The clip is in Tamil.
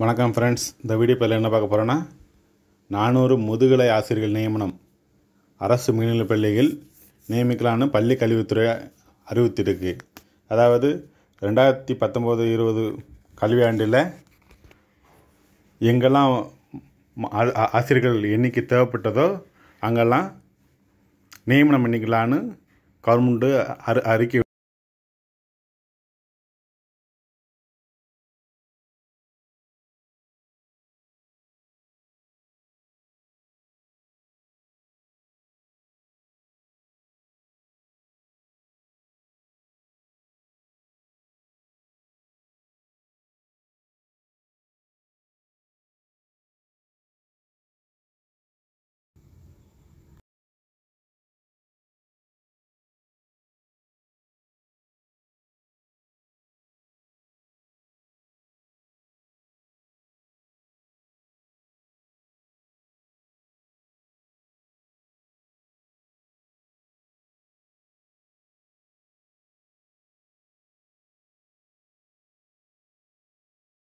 வணக்கம் ஃப்ரெண்ட்ஸ் இந்த வீடியோ பேரில் என்ன பார்க்க போகிறோன்னா நானூறு முதுகலை ஆசிரியர்கள் நியமனம் அரசு மேல்நிலைப் பள்ளிகள் நியமிக்கலான்னு பள்ளி கல்வித்துறை அறிவித்திருக்கு அதாவது ரெண்டாயிரத்தி பத்தொம்போது இருபது கல்வியாண்டில் எங்கெல்லாம் ஆசிரியர்கள் எண்ணிக்கை தேவைப்பட்டதோ அங்கெல்லாம் நியமனம் பண்ணிக்கலான்னு கவர்மெண்ட்டு அறி அறிக்கை